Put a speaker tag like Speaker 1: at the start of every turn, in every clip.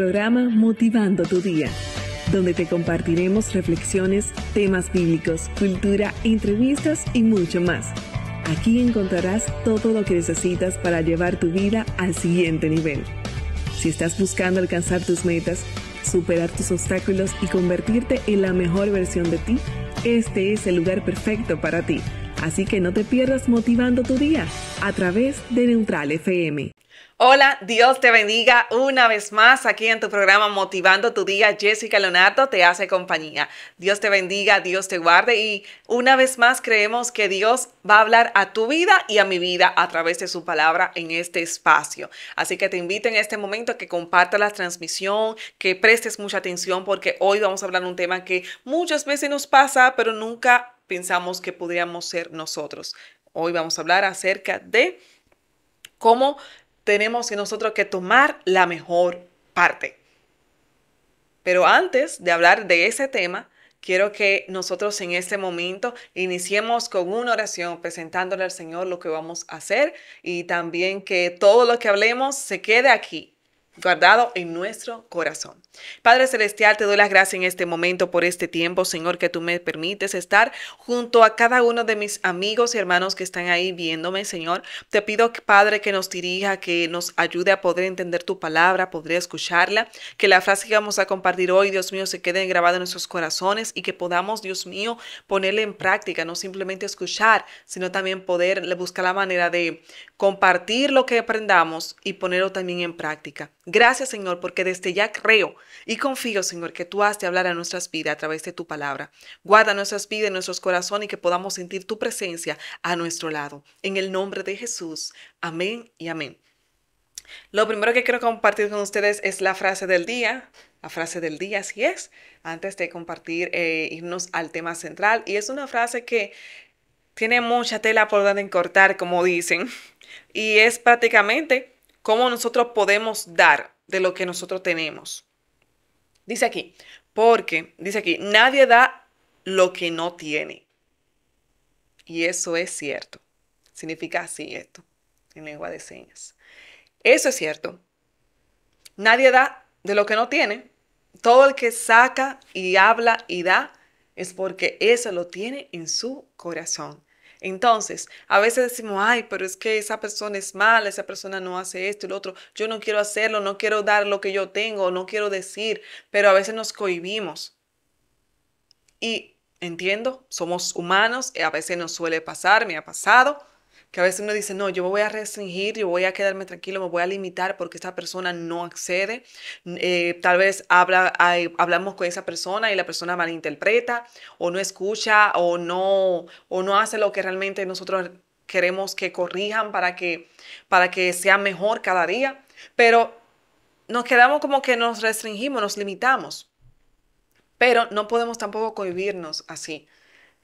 Speaker 1: programa Motivando tu Día, donde te compartiremos reflexiones, temas bíblicos, cultura, entrevistas y mucho más. Aquí encontrarás todo lo que necesitas para llevar tu vida al siguiente nivel. Si estás buscando alcanzar tus metas, superar tus obstáculos y convertirte en la mejor versión de ti, este es el lugar perfecto para ti. Así que no te pierdas motivando tu día a través de Neutral FM. Hola, Dios te bendiga una vez más aquí en tu programa Motivando tu Día. Jessica Leonardo te hace compañía. Dios te bendiga, Dios te guarde y una vez más creemos que Dios va a hablar a tu vida y a mi vida a través de su palabra en este espacio. Así que te invito en este momento a que compartas la transmisión, que prestes mucha atención porque hoy vamos a hablar un tema que muchas veces nos pasa, pero nunca pensamos que podríamos ser nosotros. Hoy vamos a hablar acerca de cómo tenemos nosotros que tomar la mejor parte. Pero antes de hablar de ese tema, quiero que nosotros en este momento iniciemos con una oración presentándole al Señor lo que vamos a hacer y también que todo lo que hablemos se quede aquí guardado en nuestro corazón. Padre Celestial, te doy las gracias en este momento por este tiempo, Señor, que tú me permites estar junto a cada uno de mis amigos y hermanos que están ahí viéndome, Señor. Te pido, Padre, que nos dirija, que nos ayude a poder entender tu palabra, poder escucharla, que la frase que vamos a compartir hoy, Dios mío, se quede grabada en nuestros corazones y que podamos, Dios mío, ponerla en práctica, no simplemente escuchar, sino también poder buscar la manera de compartir lo que aprendamos y ponerlo también en práctica. Gracias, Señor, porque desde ya creo y confío, Señor, que tú has de hablar a nuestras vidas a través de tu palabra. Guarda nuestras vidas en nuestros corazones y que podamos sentir tu presencia a nuestro lado. En el nombre de Jesús. Amén y amén. Lo primero que quiero compartir con ustedes es la frase del día. La frase del día, así es. Antes de compartir, eh, irnos al tema central. Y es una frase que tiene mucha tela por donde cortar, como dicen. Y es prácticamente cómo nosotros podemos dar de lo que nosotros tenemos. Dice aquí, porque, dice aquí, nadie da lo que no tiene. Y eso es cierto. Significa así esto, en lengua de señas. Eso es cierto. Nadie da de lo que no tiene. Todo el que saca y habla y da es porque eso lo tiene en su corazón. Entonces, a veces decimos, ay, pero es que esa persona es mala, esa persona no hace esto y lo otro, yo no quiero hacerlo, no quiero dar lo que yo tengo, no quiero decir, pero a veces nos cohibimos. Y entiendo, somos humanos, a veces nos suele pasar, me ha pasado, que a veces uno dice, no, yo me voy a restringir, yo voy a quedarme tranquilo, me voy a limitar porque esta persona no accede. Eh, tal vez habla, hablamos con esa persona y la persona malinterpreta o no escucha o no, o no hace lo que realmente nosotros queremos que corrijan para que, para que sea mejor cada día. Pero nos quedamos como que nos restringimos, nos limitamos. Pero no podemos tampoco cohibirnos así,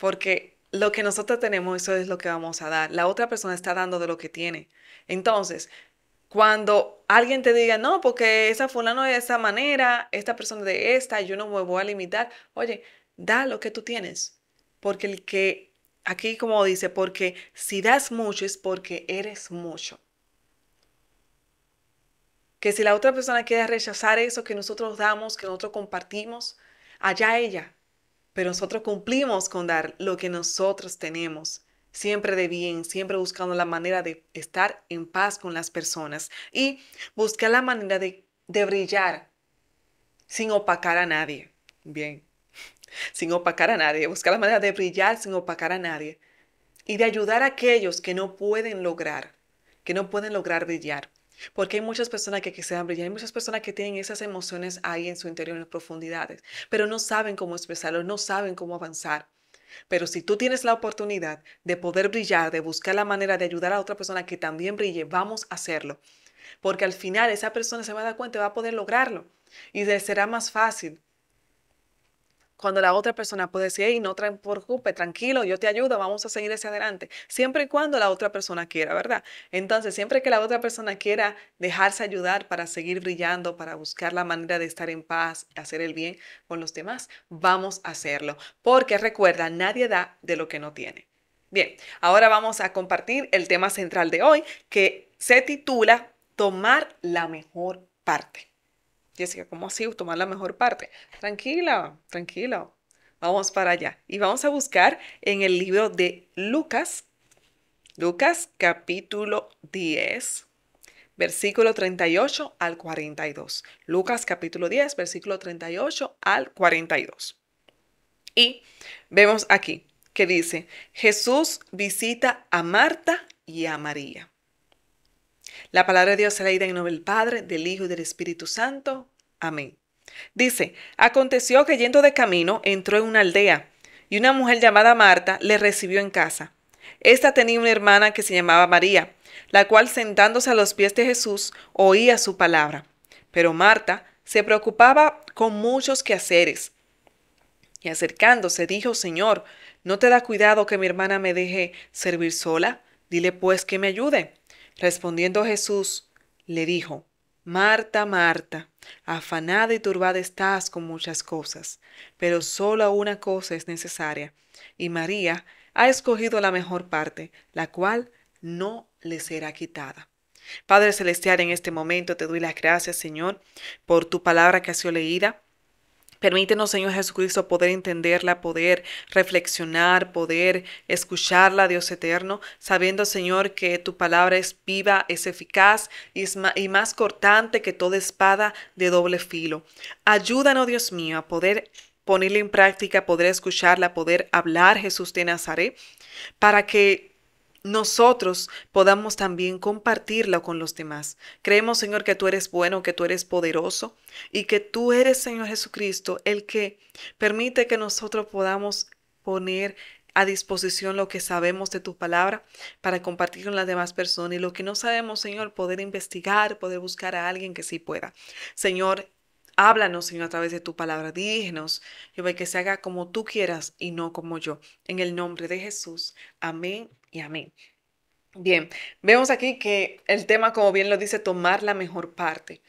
Speaker 1: porque lo que nosotros tenemos, eso es lo que vamos a dar. La otra persona está dando de lo que tiene. Entonces, cuando alguien te diga, no, porque esa fulano de esa manera, esta persona de esta, yo no me voy a limitar. Oye, da lo que tú tienes. Porque el que, aquí como dice, porque si das mucho es porque eres mucho. Que si la otra persona quiere rechazar eso que nosotros damos, que nosotros compartimos, allá ella, pero nosotros cumplimos con dar lo que nosotros tenemos, siempre de bien, siempre buscando la manera de estar en paz con las personas y buscar la manera de, brillar sin opacar a nadie. Bien, sin opacar a nadie, buscar la manera de brillar sin opacar a nadie y de ayudar a aquellos que no pueden lograr, que no pueden lograr brillar. Porque hay muchas personas que quisieran brillar, hay muchas personas que tienen esas emociones ahí en su interior, en las profundidades, pero no saben cómo expresarlo, no saben cómo avanzar. Pero si tú tienes la oportunidad de poder brillar, de buscar la manera de ayudar a otra persona que también brille, vamos a hacerlo. Porque al final esa persona se va a dar cuenta y va a poder lograrlo. Y será más fácil cuando la otra persona puede decir, y no te preocupes, tranquilo, yo te ayudo, vamos a seguir hacia adelante, siempre y cuando la otra persona quiera, ¿verdad? Entonces, siempre que la otra persona quiera dejarse ayudar para seguir brillando, para buscar la manera de estar en paz, hacer el bien con los demás, vamos a hacerlo, porque recuerda, nadie da de lo que no tiene. Bien, ahora vamos a compartir el tema central de hoy que se titula Tomar la mejor parte. Jessica, ¿cómo así? Tomar la mejor parte. Tranquila, tranquila. Vamos para allá. Y vamos a buscar en el libro de Lucas, Lucas capítulo 10, versículo 38 al 42. Lucas capítulo 10, versículo 38 al 42. Y vemos aquí que dice, Jesús visita a Marta y a María. La palabra de Dios se leída en nombre del Padre, del Hijo y del Espíritu Santo. Amén. Dice, aconteció que yendo de camino entró en una aldea y una mujer llamada Marta le recibió en casa. Esta tenía una hermana que se llamaba María, la cual sentándose a los pies de Jesús oía su palabra. Pero Marta se preocupaba con muchos quehaceres. Y acercándose dijo, Señor, ¿no te da cuidado que mi hermana me deje servir sola? Dile pues que me ayude. Respondiendo Jesús, le dijo, Marta, Marta, afanada y turbada estás con muchas cosas, pero solo una cosa es necesaria, y María ha escogido la mejor parte, la cual no le será quitada. Padre Celestial, en este momento te doy las gracias, Señor, por tu palabra que ha sido leída. Permítenos, Señor Jesucristo, poder entenderla, poder reflexionar, poder escucharla, Dios eterno, sabiendo, Señor, que tu palabra es viva, es eficaz y, y más cortante que toda espada de doble filo. Ayúdanos, Dios mío, a poder ponerla en práctica, poder escucharla, poder hablar, Jesús de Nazaret, para que nosotros podamos también compartirla con los demás. Creemos, Señor, que tú eres bueno, que tú eres poderoso y que tú eres, Señor Jesucristo, el que permite que nosotros podamos poner a disposición lo que sabemos de tu palabra para compartir con las demás personas y lo que no sabemos, Señor, poder investigar, poder buscar a alguien que sí pueda. Señor, Háblanos, Señor, a través de tu palabra. yo ve que se haga como tú quieras y no como yo. En el nombre de Jesús. Amén y amén. Bien, vemos aquí que el tema, como bien lo dice, tomar la mejor parte.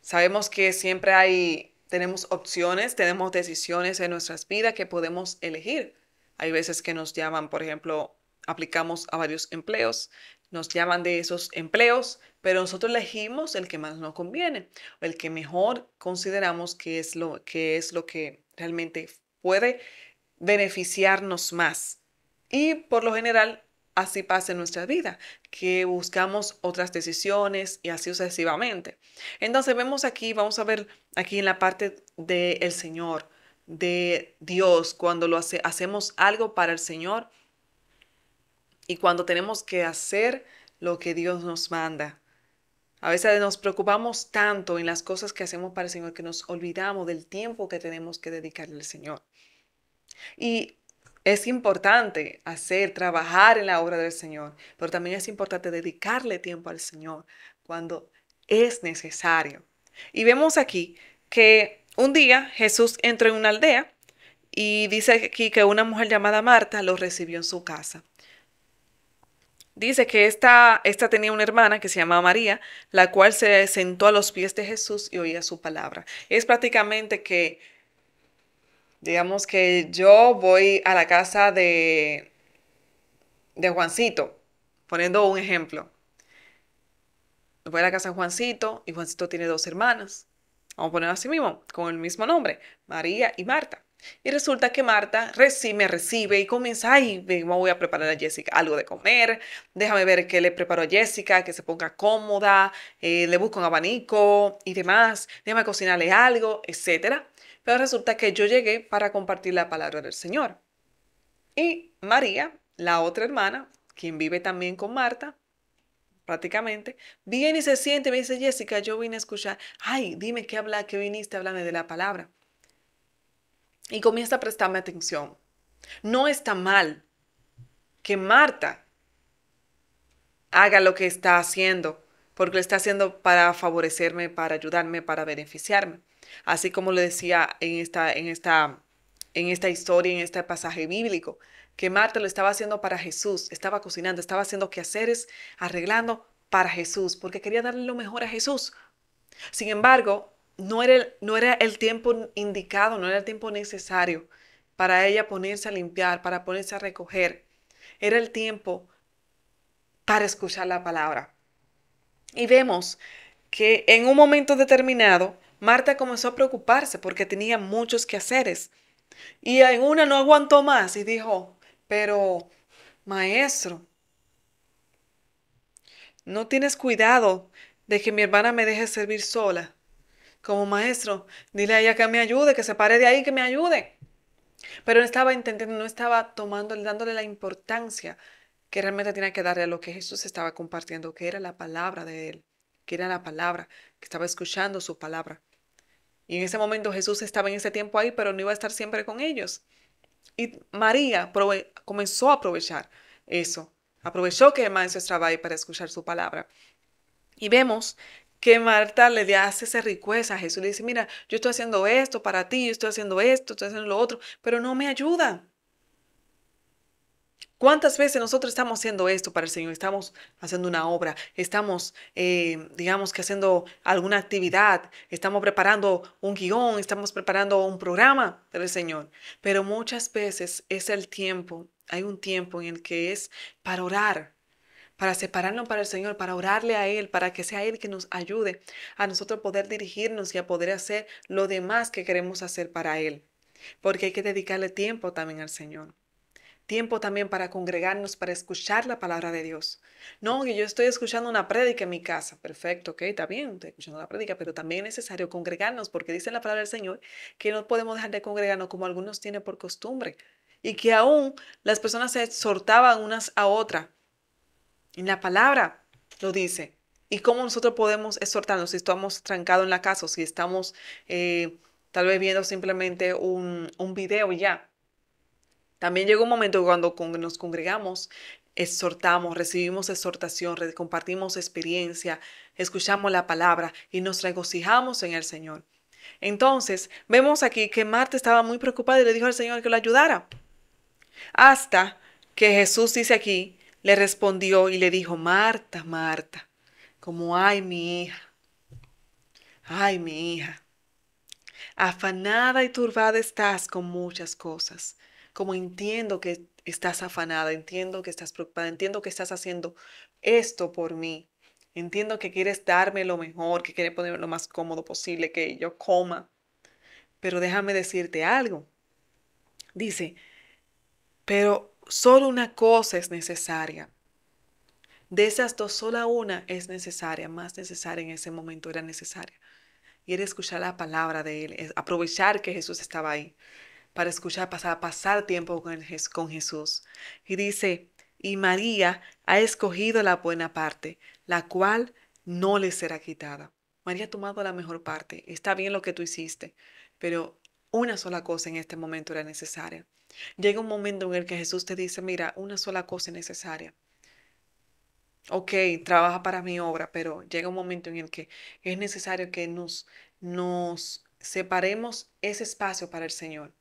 Speaker 1: Sabemos que siempre hay, tenemos opciones, tenemos decisiones en nuestras vidas que podemos elegir. Hay veces que nos llaman, por ejemplo, aplicamos a varios empleos, nos llaman de esos empleos, pero nosotros elegimos el que más nos conviene, el que mejor consideramos que es lo que, es lo que realmente puede beneficiarnos más. Y por lo general así pasa en nuestra vida, que buscamos otras decisiones y así sucesivamente. Entonces vemos aquí, vamos a ver aquí en la parte del el Señor, de Dios, cuando lo hace, hacemos algo para el Señor y cuando tenemos que hacer lo que Dios nos manda. A veces nos preocupamos tanto en las cosas que hacemos para el Señor que nos olvidamos del tiempo que tenemos que dedicarle al Señor. Y es importante hacer, trabajar en la obra del Señor, pero también es importante dedicarle tiempo al Señor cuando es necesario. Y vemos aquí que un día Jesús entró en una aldea y dice aquí que una mujer llamada Marta lo recibió en su casa. Dice que esta, esta, tenía una hermana que se llamaba María, la cual se sentó a los pies de Jesús y oía su palabra. Es prácticamente que Digamos que yo voy a la casa de, de Juancito, poniendo un ejemplo. Voy a la casa de Juancito y Juancito tiene dos hermanas. Vamos a ponerlo así mismo, con el mismo nombre, María y Marta. Y resulta que Marta recibe, me recibe y comienza, ay, voy a preparar a Jessica algo de comer, déjame ver qué le preparo a Jessica, que se ponga cómoda, eh, le busco un abanico y demás, déjame cocinarle algo, etcétera. Pero resulta que yo llegué para compartir la palabra del Señor. Y María, la otra hermana, quien vive también con Marta, prácticamente, viene y se siente y me dice, Jessica, yo vine a escuchar, ay, dime qué habla, qué viniste, háblame de la palabra. Y comienza a prestarme atención. No está mal que Marta haga lo que está haciendo, porque lo está haciendo para favorecerme, para ayudarme, para beneficiarme. Así como le decía en esta, en esta, en esta historia, en este pasaje bíblico, que Marta lo estaba haciendo para Jesús, estaba cocinando, estaba haciendo quehaceres, arreglando para Jesús, porque quería darle lo mejor a Jesús. Sin embargo, no era, no era el tiempo indicado, no era el tiempo necesario para ella ponerse a limpiar, para ponerse a recoger. Era el tiempo para escuchar la palabra. Y vemos que en un momento determinado, Marta comenzó a preocuparse porque tenía muchos quehaceres. Y en una no aguantó más y dijo, pero, maestro, no tienes cuidado de que mi hermana me deje servir sola. Como maestro, dile a ella que me ayude, que se pare de ahí, que me ayude. Pero no estaba entendiendo, no estaba tomando, dándole la importancia que realmente tenía que darle a lo que Jesús estaba compartiendo, que era la palabra de él, que era la palabra, que estaba escuchando su palabra. Y en ese momento Jesús estaba en ese tiempo ahí, pero no iba a estar siempre con ellos. Y María comenzó a aprovechar eso. Aprovechó que el maestro estaba ahí para escuchar su palabra. Y vemos que Marta le hace esa riqueza a Jesús. Le dice, mira, yo estoy haciendo esto para ti, yo estoy haciendo esto, estoy haciendo lo otro, pero no me ayuda. ¿Cuántas veces nosotros estamos haciendo esto para el Señor? Estamos haciendo una obra, estamos, eh, digamos que haciendo alguna actividad, estamos preparando un guión, estamos preparando un programa del Señor. Pero muchas veces es el tiempo, hay un tiempo en el que es para orar, para separarnos para el Señor, para orarle a Él, para que sea Él que nos ayude a nosotros poder dirigirnos y a poder hacer lo demás que queremos hacer para Él. Porque hay que dedicarle tiempo también al Señor tiempo también para congregarnos, para escuchar la palabra de Dios. No, que yo estoy escuchando una prédica en mi casa. Perfecto, ok, está bien, estoy escuchando la prédica, pero también es necesario congregarnos porque dice la palabra del Señor que no podemos dejar de congregarnos como algunos tienen por costumbre y que aún las personas se exhortaban unas a otras. Y la palabra lo dice. ¿Y cómo nosotros podemos exhortarnos si estamos trancados en la casa o si estamos eh, tal vez viendo simplemente un, un video ya? También llegó un momento cuando nos congregamos, exhortamos, recibimos exhortación, compartimos experiencia, escuchamos la palabra y nos regocijamos en el Señor. Entonces, vemos aquí que Marta estaba muy preocupada y le dijo al Señor que lo ayudara. Hasta que Jesús dice aquí, le respondió y le dijo, Marta, Marta, como ay mi hija, ay mi hija, afanada y turbada estás con muchas cosas como entiendo que estás afanada, entiendo que estás preocupada, entiendo que estás haciendo esto por mí, entiendo que quieres darme lo mejor, que quieres ponerme lo más cómodo posible, que yo coma, pero déjame decirte algo. Dice, pero solo una cosa es necesaria. De esas dos, sola una es necesaria, más necesaria en ese momento era necesaria. Y era escuchar la palabra de Él, aprovechar que Jesús estaba ahí, para escuchar, para pasar tiempo con Jesús. Y dice, y María ha escogido la buena parte, la cual no le será quitada. María ha tomado la mejor parte. Está bien lo que tú hiciste, pero una sola cosa en este momento era necesaria. Llega un momento en el que Jesús te dice, mira, una sola cosa es necesaria. Ok, trabaja para mi obra, pero llega un momento en el que es necesario que nos, nos separemos ese espacio para el Señor.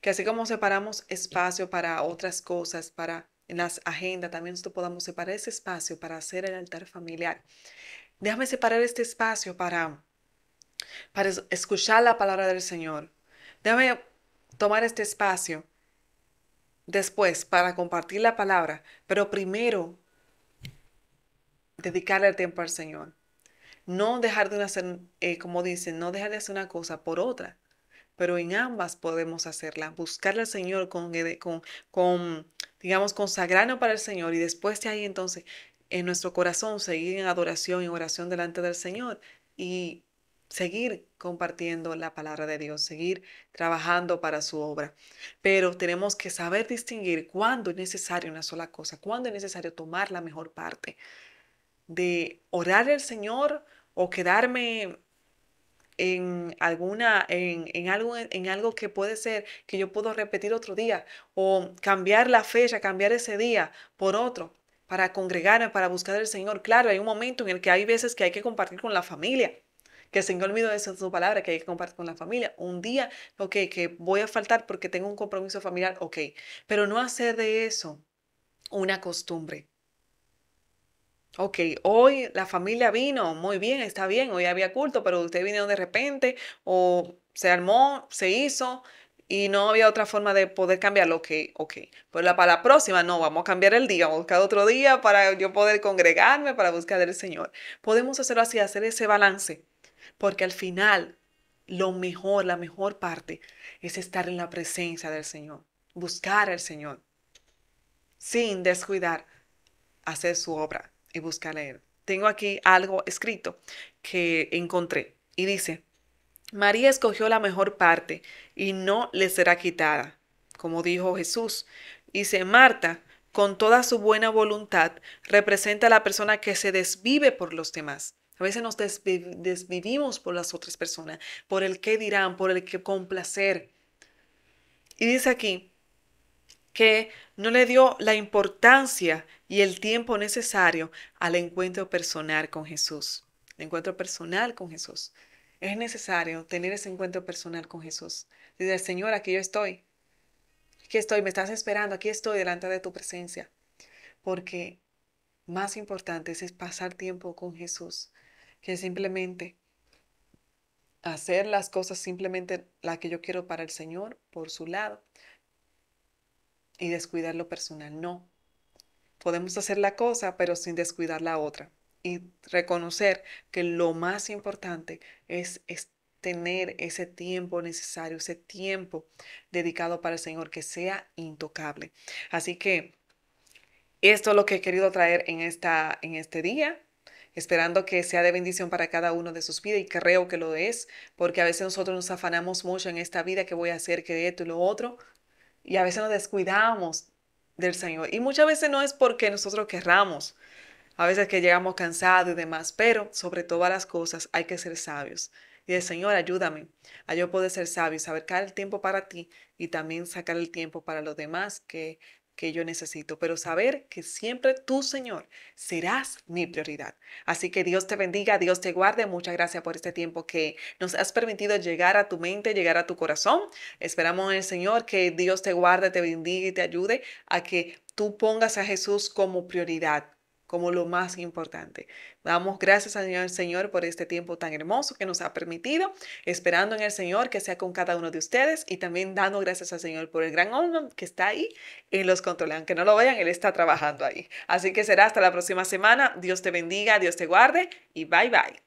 Speaker 1: Que así como separamos espacio para otras cosas, para en las agendas, también nosotros podamos separar ese espacio para hacer el altar familiar. Déjame separar este espacio para, para escuchar la palabra del Señor. Déjame tomar este espacio después para compartir la palabra, pero primero dedicarle el tiempo al Señor. No dejar de hacer, eh, como dicen, no dejar de hacer una cosa por otra pero en ambas podemos hacerla, buscarle al Señor con, con, con digamos, consagrarnos para el Señor y después de ahí entonces en nuestro corazón seguir en adoración y oración delante del Señor y seguir compartiendo la palabra de Dios, seguir trabajando para su obra. Pero tenemos que saber distinguir cuándo es necesario una sola cosa, cuándo es necesario tomar la mejor parte de orar al Señor o quedarme en, alguna, en, algo, en algo que puede ser que yo puedo repetir otro día o cambiar la fecha, cambiar ese día por otro para congregarme, para buscar al Señor. Claro, hay un momento en el que hay veces que hay que compartir con la familia, que el Señor me dio esa palabra, que hay que compartir con la familia. Un día, ok, que voy a faltar porque tengo un compromiso familiar, ok, pero no hacer de eso una costumbre. Ok, hoy la familia vino, muy bien, está bien, hoy había culto, pero usted vino de repente o se armó, se hizo y no había otra forma de poder cambiarlo. Ok, ok. Pues la, para la próxima, no, vamos a cambiar el día, vamos a buscar otro día para yo poder congregarme, para buscar al Señor. Podemos hacerlo así, hacer ese balance, porque al final lo mejor, la mejor parte es estar en la presencia del Señor, buscar al Señor, sin descuidar hacer su obra y busca leer. Tengo aquí algo escrito que encontré y dice, María escogió la mejor parte y no le será quitada, como dijo Jesús. y se Marta, con toda su buena voluntad, representa a la persona que se desvive por los demás. A veces nos desvivimos por las otras personas, por el que dirán, por el que complacer. Y dice aquí, que no le dio la importancia y el tiempo necesario al encuentro personal con Jesús. El encuentro personal con Jesús. Es necesario tener ese encuentro personal con Jesús. Dice, Señor, aquí yo estoy. Aquí estoy, me estás esperando, aquí estoy delante de tu presencia. Porque más importante es pasar tiempo con Jesús que simplemente hacer las cosas simplemente las que yo quiero para el Señor por su lado y descuidar lo personal. No. Podemos hacer la cosa, pero sin descuidar la otra. Y reconocer que lo más importante es, tener ese tiempo necesario, ese tiempo dedicado para el Señor, que sea intocable. Así que esto es lo que he querido traer en, esta, en este día esperando que sea de bendición para cada uno de sus vidas y creo que lo es, porque a veces nosotros nos afanamos mucho en esta vida, que voy a hacer, que esto y lo otro, y a veces nos descuidamos del Señor. Y muchas veces no es porque nosotros querramos, a veces que llegamos cansados y demás, pero sobre todas las cosas hay que ser sabios. Y el Señor, ayúdame a yo poder ser sabio, saber sacar el tiempo para ti y también sacar el tiempo para los demás que que yo necesito, pero saber que siempre tú, Señor, serás mi prioridad. Así que Dios te bendiga, Dios te guarde. Muchas gracias por este tiempo que nos has permitido llegar a tu mente, llegar a tu corazón. Esperamos en el Señor que Dios te guarde, te bendiga y te ayude a que tú pongas a Jesús como prioridad como lo más importante. Damos gracias al Señor por este tiempo tan hermoso que nos ha permitido, esperando en el Señor que sea con cada uno de ustedes y también dando gracias al Señor por el gran hombre que está ahí en los controles. Aunque no lo vean, Él está trabajando ahí. Así que será hasta la próxima semana. Dios te bendiga, Dios te guarde y bye bye.